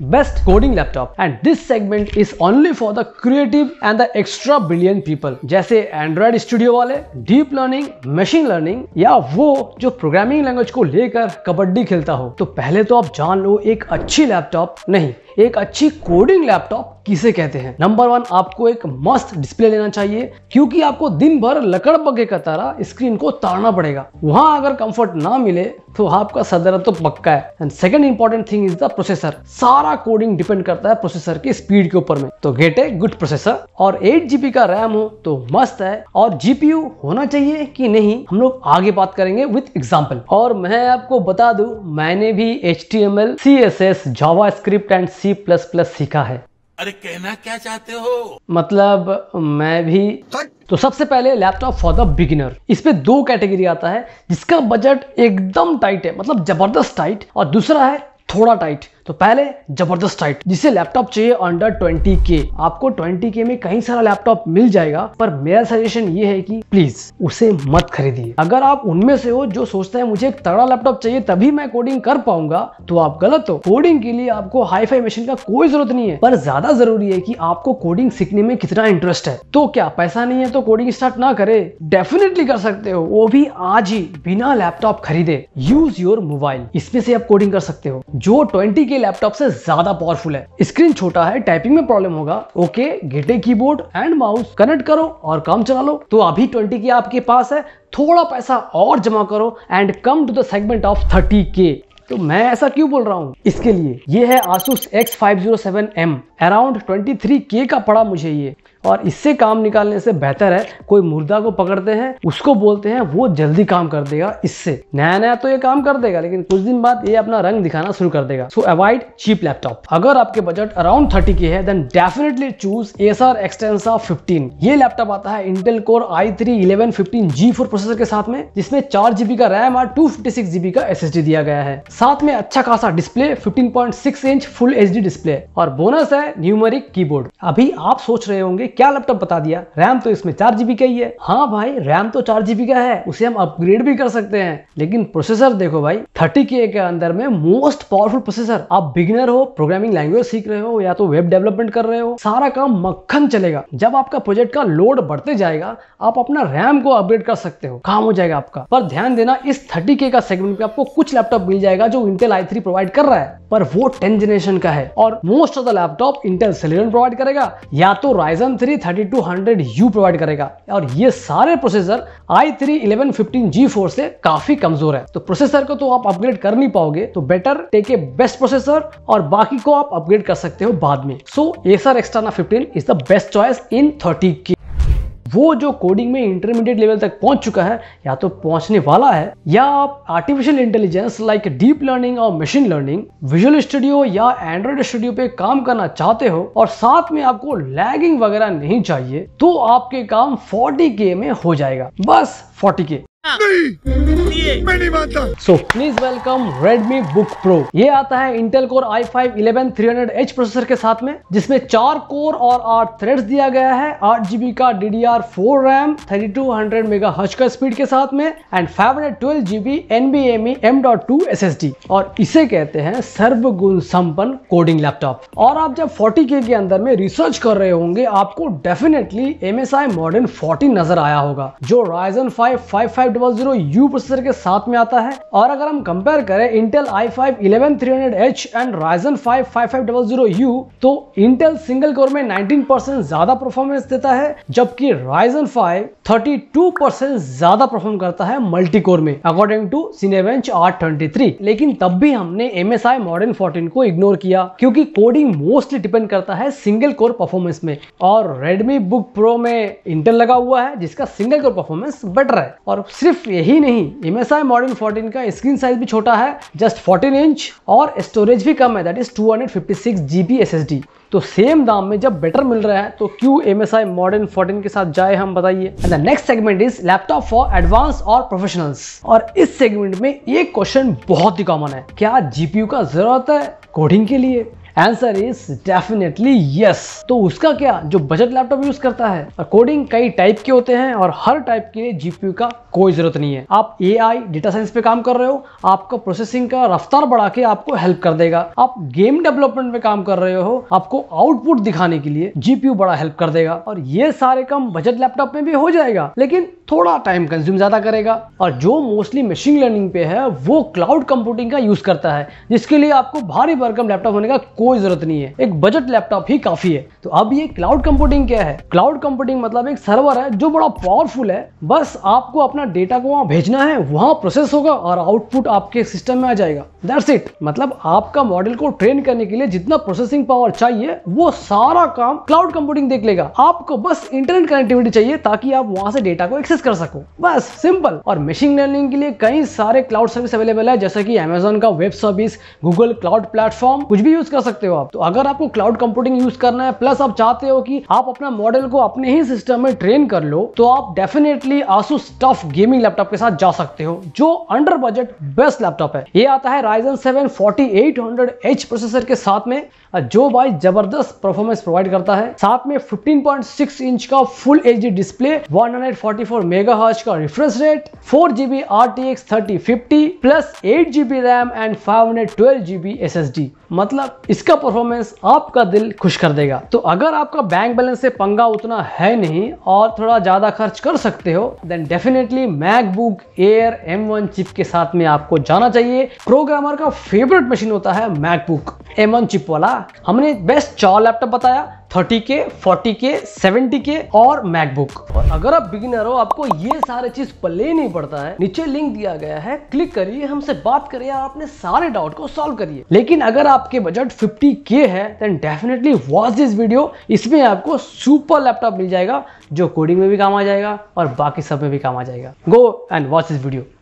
best coding laptop and this segment is only for the creative and the extra brilliant people जैसे Android Studio वाले deep learning, machine learning या वो जो programming language को लेकर कबड्डी खेलता हो तो पहले तो आप जान लो एक अच्छी लैपटॉप नहीं एक अच्छी कोडिंग लैपटॉप किसे कहते हैं नंबर वन आपको एक मस्त डिस्प्ले लेना चाहिए क्योंकि आपको दिन भर लकड़ का तारा स्क्रीन को ताड़ना पड़ेगा वहां अगर कंफर्ट ना मिले तो आपका सदर तो पक्का है and second important thing is the processor सारा कोडिंग डिपेंड करता है प्रोसेसर की स्पीड के ऊपर में तो गेट ए गुड प्रोसेसर और एट जीबी का रैम हो तो मस्त है और जीपीयू होना चाहिए कि नहीं हम लोग आगे बात करेंगे विथ एग्जाम्पल और मैं आपको बता दू मैंने भी H T M L C S S JavaScript and C plus plus सीखा है अरे कहना क्या चाहते हो मतलब मैं भी तो सबसे पहले लैपटॉप फॉर द बिगिनर इसमें दो कैटेगरी आता है जिसका बजट एकदम टाइट है मतलब जबरदस्त टाइट और दूसरा है थोड़ा टाइट तो पहले जबरदस्त टाइट जिसे लैपटॉप चाहिए अंडर ट्वेंटी के आपको ट्वेंटी के में कई सारा लैपटॉप मिल जाएगा पर मेरा सजेशन ये है कि प्लीज उसे मत खरीदिए अगर आप उनमें से हो जो सोचते हैं मुझे एक तगड़ा लैपटॉप चाहिए तभी मैं कोडिंग कर पाऊंगा तो आप गलत हो कोडिंग के लिए आपको हाई फाई मशीन का कोई जरूरत नहीं है पर ज्यादा जरूरी है की आपको कोडिंग सीखने में कितना इंटरेस्ट है तो क्या पैसा नहीं है तो कोडिंग स्टार्ट ना करे डेफिनेटली कर सकते हो वो भी आज ही बिना लैपटॉप खरीदे यूज योर मोबाइल इसमें से आप कोडिंग कर सकते हो जो ट्वेंटी के लैपटॉप से ज्यादा पावरफुल है स्क्रीन छोटा है टाइपिंग में प्रॉब्लम होगा ओके घिटे कीबोर्ड एंड माउस कनेक्ट करो और काम चला लो तो अभी ट्वेंटी के आपके पास है थोड़ा पैसा और जमा करो and come to the segment of thirty K तो मैं ऐसा क्यों बोल रहा हूँ इसके लिए ये है Asus X507M अराउंड 23K का पड़ा मुझे ये और इससे काम निकालने से बेहतर है कोई मुर्दा को पकड़ते हैं उसको बोलते हैं वो जल्दी काम कर देगा इससे नया नया तो ये काम कर देगा लेकिन कुछ दिन बाद ये अपना रंग दिखाना शुरू कर देगा सो अवॉइड चीप लैपटॉप अगर आपके बजट अराउंड थर्टी की है then definitely choose Acer Extensa fifteen ये लैपटॉप आता है Intel Core i three eleven fifteen G four processor के साथ में जिसमें चार जीबी का रैम और टू फिफ्टी सिक्स जीबी का एस एस डी दिया गया है साथ में अच्छा खासा display fifteen point six inch full H D display और बोनस है न्यूमरिक कीबोर्ड अभी आप सोच रहे होंगे क्या लैपटॉप बता दिया रैम तो इसमें चार जीबी का ही है हाँ भाई रैम तो चार जीबी का है उसे हम अपग्रेड भी कर सकते हैं लेकिन प्रोसेसर देखो भाई थर्टी के अंदर में मोस्ट पावरफुल प्रोसेसर आप बिगिनर हो प्रोग्रामिंग लैंग्वेज सीख रहे हो या तो वेब डेवलपमेंट कर रहे हो सारा काम मक्खन चलेगा जब आपका प्रोजेक्ट का लोड बढ़ते जाएगा आप अपना रैम को अपग्रेड कर सकते हो काम हो जाएगा आपका पर ध्यान देना इस थर्टी के का सेगमेंट में आपको कुछ लैपटॉप मिल जाएगा जो इंटेल आई थ्री प्रोवाइड कर रहा है पर वो टेन जनरेशन का है और most of the laptop Intel Celeron provide करेगा या तो Ryzen three thirty two hundred U provide करेगा और ये सारे processor i three eleven fifteen G four से काफी कमजोर है तो प्रोसेसर को तो आप अपग्रेड कर नहीं पाओगे तो better take a best processor और बाकी को आप अपग्रेड कर सकते हो बाद में so Acer Extensa fifteen is the best choice in thirty K वो जो कोडिंग में इंटरमीडिएट लेवल तक पहुंच चुका है या तो पहुंचने वाला है या आप artificial intelligence like deep learning और मशीन लर्निंग विजुअल स्टूडियो या एंड्रॉइड स्टूडियो पे काम करना चाहते हो और साथ में आपको लैगिंग वगैरह नहीं चाहिए तो आपके काम फोर्टी में हो जाएगा बस फोर्टी प्लीज हाँ। वेलकम Redmi Book Pro ये आता है core i five eleven three hundred H processor के साथ में जिसमें चार कोर और आठ थ्रेड दिया गया है आठ जीबी का D D R four RAM thirty two hundred mega हच का स्पीड के साथ में and five hundred twelve GB N B M E M dot two S S D और इसे कहते हैं सर्वगुण संपन्न कोडिंग लैपटॉप और आप जब फोर्टी के अंदर में रिसर्च कर रहे होंगे आपको definitely M S I Modern forty नजर आया होगा जो Ryzen five five five U processor के साथ में आता है और अगर हम कंपेयर करें Intel i five eleven three hundred H and Ryzen five five five double zero U तो इंटेल सिंगल कोर में 19 परसेंट ज्यादा परफॉर्मेंस देता है जबकि राइजन 5 32 परसेंट ज्यादा परफॉर्म करता है मल्टी कोर में अकॉर्डिंग टू सिनेवेंच थ्री लेकिन तब भी हमने M S I Modern fourteen को इग्नोर किया क्योंकि कोडिंग मोस्टली डिपेंड करता है सिंगल कोर परफॉर्मेंस में और रेडमी बुक प्रो में इंटेल लगा हुआ है जिसका सिंगल कोर परफॉर्मेंस बेटर है और सिर्फ यही नहीं M S I model fourteen का स्क्रीन साइज भी छोटा है जस्ट फोर्टीन इंच और स्टोरेज भी कम है that is two hundred fifty six G B S S D तो सेम दाम में जब बेटर मिल रहा है तो क्यों M S I Modern fourteen के साथ जाए हम बताइए and the next segment is laptop for advance और प्रोफेशनल्स और इस सेगमेंट में एक क्वेश्चन बहुत ही कॉमन है क्या जीपीयू का जरूरत है कोडिंग के लिए आंसर इज डेफिनेटली यस तो उसका क्या जो बजट लैपटॉप यूज करता है अकॉर्डिंग कई टाइप के होते हैं और हर टाइप के लिए जीपीयू का कोई जरूरत नहीं है आप ए आई डेटा साइंस पे काम कर रहे हो आपका प्रोसेसिंग का रफ्तार बढ़ा के आपको हेल्प कर देगा आप गेम डेवलपमेंट पे काम कर रहे हो आपको आउटपुट दिखाने के लिए जीपीयू बड़ा हेल्प कर देगा और ये सारे काम बजट लैपटॉप में भी हो जाएगा लेकिन थोड़ा टाइम कंज्यूम ज़्यादा करेगा और जो मोस्टली मशीन लर्निंग पे है वो क्लाउड कंप्यूटिंग का यूज़ करता है जिसके लिए आपको भारी भरकम लैपटॉप होने का कोई ज़रूरत नहीं है एक बजट लैपटॉप ही काफ़ी है तो अब ये क्लाउड कंप्यूटिंग क्या है क्लाउड कंप्यूटिंग मतलब एक सर्वर है जो बड़ा पावरफुल है बस आपको अपना डेटा को वहां भेजना है वहां प्रोसेस होगा और आउटपुट आपके सिस्टम में आ जाएगा दैट्स इट मतलब आपका मॉडल को ट्रेन करने के लिए जितना प्रोसेसिंग पावर चाहिए वो सारा काम क्लाउड कंप्यूटिंग देख लेगा आपको बस इंटरनेट कनेक्टिविटी चाहिए ताकि आप वहां से डेटा को एक्सेस कर सको बस सिंपल और मशीन लर्निंग के लिए कई सारे क्लाउड सर्विस अवेलेबल है जैसे कि अमेजोन का web service Google cloud platform कुछ भी यूज कर सकते हो आप तो अगर आपको क्लाउड कंप्यूटिंग यूज करना है प्लस आप चाहते हो कि आप अपना मॉडल को अपने ही सिस्टम में ट्रेन कर लो तो आप definitely Asus TUF gaming laptop के साथ जा सकते हो जो अंडर बजट बेस्ट लैपटॉप है ये आता है Ryzen seven forty eight hundred H processor के साथ में जो भाई जबरदस्त परफॉर्मेंस प्रोवाइड करता है साथ में 15.6 इंच का full H display 144 megahertz का refresh rate four GB R T X thirty fifty plus eight GB RAM and five hundred twelve GB S S D मतलब इसका परफॉर्मेंस आपका दिल खुश कर देगा तो अगर आपका बैंक बैलेंस से पंगा उतना है नहीं और थोड़ा ज्यादा खर्च कर सकते हो then definitely MacBook Air M one chip के साथ में आपको जाना चाहिए प्रोग्रामर का फेवरेट मशीन होता है मैकबुक एम वन चिप वाला हमने बेस्ट चार लैपटॉप बताया थर्टी के फोर्टी के सेवेंटी के और मैकबुक और अगर आप बिगिनर हो आपको ये सारे चीज पल्ले नहीं पड़ता है नीचे लिंक दिया गया है क्लिक करिए हमसे बात करिए और अपने सारे डाउट को सॉल्व करिए लेकिन अगर आपके बजट फिफ्टी के है then definitely watch this video इसमें आपको सुपर लैपटॉप मिल जाएगा जो कोडिंग में भी काम आ जाएगा और बाकी सब में भी काम आ जाएगा go and watch this video